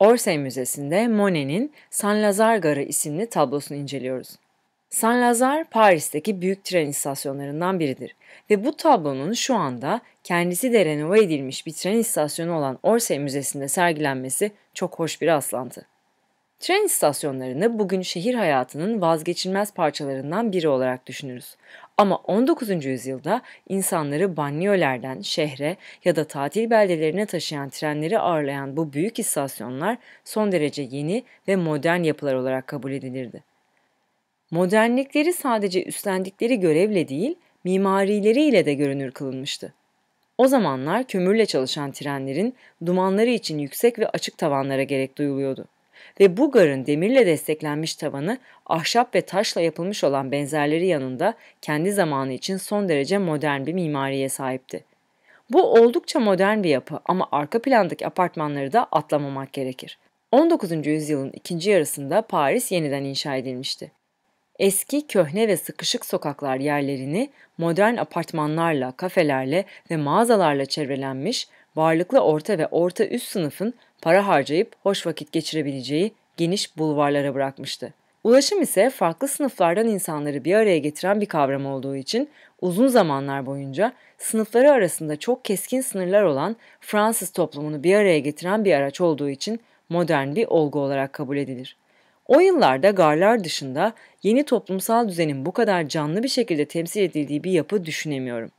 Orsay Müzesi'nde Monet'in San Lazare Garı isimli tablosunu inceliyoruz. San Lazare Paris'teki büyük tren istasyonlarından biridir ve bu tablonun şu anda kendisi de renove edilmiş bir tren istasyonu olan Orsay Müzesi'nde sergilenmesi çok hoş bir aslantı. Tren istasyonlarını bugün şehir hayatının vazgeçilmez parçalarından biri olarak düşünürüz. Ama 19. yüzyılda insanları banliyölerden şehre ya da tatil beldelerine taşıyan trenleri ağırlayan bu büyük istasyonlar son derece yeni ve modern yapılar olarak kabul edilirdi. Modernlikleri sadece üstlendikleri görevle değil, mimarileriyle de görünür kılınmıştı. O zamanlar kömürle çalışan trenlerin dumanları için yüksek ve açık tavanlara gerek duyuluyordu ve bu garın demirle desteklenmiş tavanı ahşap ve taşla yapılmış olan benzerleri yanında kendi zamanı için son derece modern bir mimariye sahipti. Bu oldukça modern bir yapı ama arka plandaki apartmanları da atlamamak gerekir. 19. yüzyılın ikinci yarısında Paris yeniden inşa edilmişti. Eski, köhne ve sıkışık sokaklar yerlerini modern apartmanlarla, kafelerle ve mağazalarla çevrelenmiş, varlıklı orta ve orta üst sınıfın para harcayıp hoş vakit geçirebileceği geniş bulvarlara bırakmıştı. Ulaşım ise farklı sınıflardan insanları bir araya getiren bir kavram olduğu için uzun zamanlar boyunca sınıfları arasında çok keskin sınırlar olan Fransız toplumunu bir araya getiren bir araç olduğu için modern bir olgu olarak kabul edilir. O yıllarda garlar dışında yeni toplumsal düzenin bu kadar canlı bir şekilde temsil edildiği bir yapı düşünemiyorum.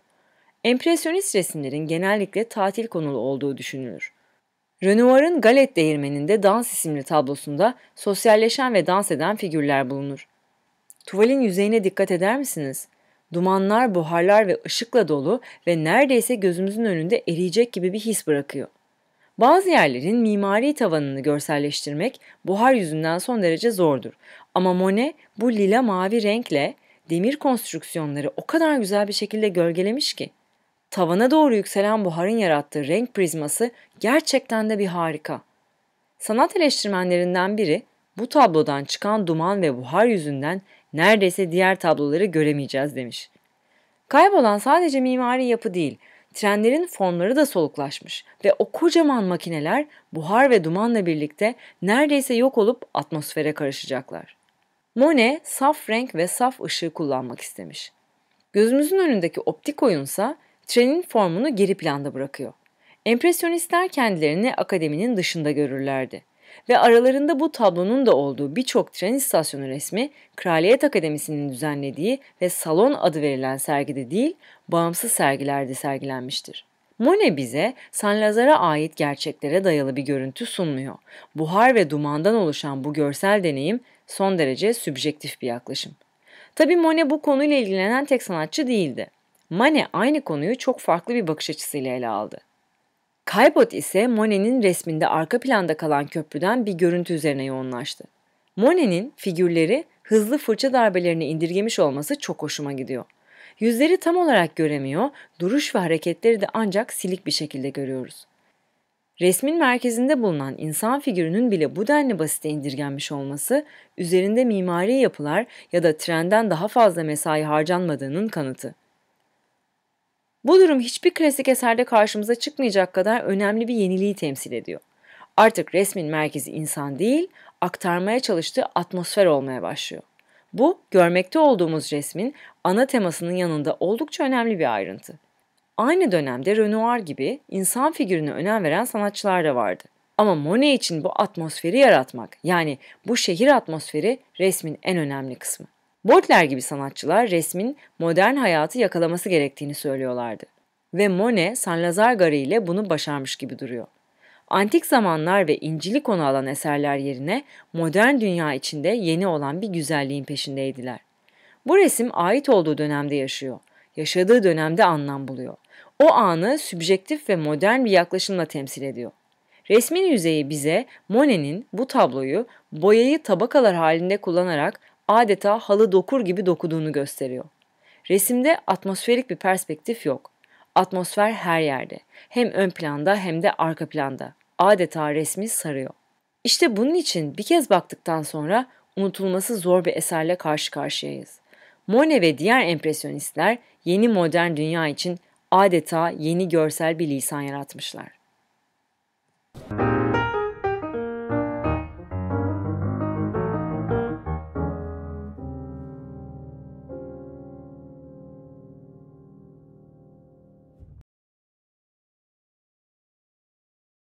Empresyonist resimlerin genellikle tatil konulu olduğu düşünülür. Renoir'ın Galet Değirmeni'nde Dans isimli tablosunda sosyalleşen ve dans eden figürler bulunur. Tuvalin yüzeyine dikkat eder misiniz? Dumanlar, buharlar ve ışıkla dolu ve neredeyse gözümüzün önünde eriyecek gibi bir his bırakıyor. Bazı yerlerin mimari tavanını görselleştirmek buhar yüzünden son derece zordur. Ama Monet bu lila mavi renkle demir konstrüksiyonları o kadar güzel bir şekilde gölgelemiş ki. Tavana doğru yükselen buharın yarattığı renk prizması gerçekten de bir harika. Sanat eleştirmenlerinden biri bu tablodan çıkan duman ve buhar yüzünden neredeyse diğer tabloları göremeyeceğiz demiş. Kaybolan sadece mimari yapı değil, trenlerin formları da soluklaşmış ve o kocaman makineler buhar ve dumanla birlikte neredeyse yok olup atmosfere karışacaklar. Monet saf renk ve saf ışığı kullanmak istemiş. Gözümüzün önündeki optik oyunsa trenin formunu geri planda bırakıyor. Empresyonistler kendilerini akademinin dışında görürlerdi ve aralarında bu tablonun da olduğu birçok tren istasyonu resmi Kraliyet Akademisi'nin düzenlediği ve salon adı verilen sergide değil, bağımsız sergilerde sergilenmiştir. Monet bize San Lazar'a ait gerçeklere dayalı bir görüntü sunmuyor. Buhar ve dumandan oluşan bu görsel deneyim son derece sübjektif bir yaklaşım. Tabii Monet bu konuyla ilgilenen tek sanatçı değildi. Mane aynı konuyu çok farklı bir bakış açısıyla ele aldı. Kaybot ise Monet'in resminde arka planda kalan köprüden bir görüntü üzerine yoğunlaştı. Monet'in figürleri hızlı fırça darbelerini indirgemiş olması çok hoşuma gidiyor. Yüzleri tam olarak göremiyor, duruş ve hareketleri de ancak silik bir şekilde görüyoruz. Resmin merkezinde bulunan insan figürünün bile bu denli basite indirgenmiş olması, üzerinde mimari yapılar ya da trenden daha fazla mesai harcanmadığının kanıtı. Bu durum hiçbir klasik eserde karşımıza çıkmayacak kadar önemli bir yeniliği temsil ediyor. Artık resmin merkezi insan değil, aktarmaya çalıştığı atmosfer olmaya başlıyor. Bu, görmekte olduğumuz resmin ana temasının yanında oldukça önemli bir ayrıntı. Aynı dönemde Renoir gibi insan figürüne önem veren sanatçılar da vardı. Ama Monet için bu atmosferi yaratmak, yani bu şehir atmosferi resmin en önemli kısmı. Baudelaire gibi sanatçılar resmin modern hayatı yakalaması gerektiğini söylüyorlardı. Ve Monet, San Lazare ile bunu başarmış gibi duruyor. Antik zamanlar ve İncil'i konu alan eserler yerine modern dünya içinde yeni olan bir güzelliğin peşindeydiler. Bu resim ait olduğu dönemde yaşıyor. Yaşadığı dönemde anlam buluyor. O anı sübjektif ve modern bir yaklaşımla temsil ediyor. Resmin yüzeyi bize Monet'in bu tabloyu boyayı tabakalar halinde kullanarak adeta halı dokur gibi dokuduğunu gösteriyor. Resimde atmosferik bir perspektif yok. Atmosfer her yerde. Hem ön planda hem de arka planda. Adeta resmi sarıyor. İşte bunun için bir kez baktıktan sonra unutulması zor bir eserle karşı karşıyayız. Monet ve diğer empresyonistler yeni modern dünya için adeta yeni görsel bir lisan yaratmışlar. Müzik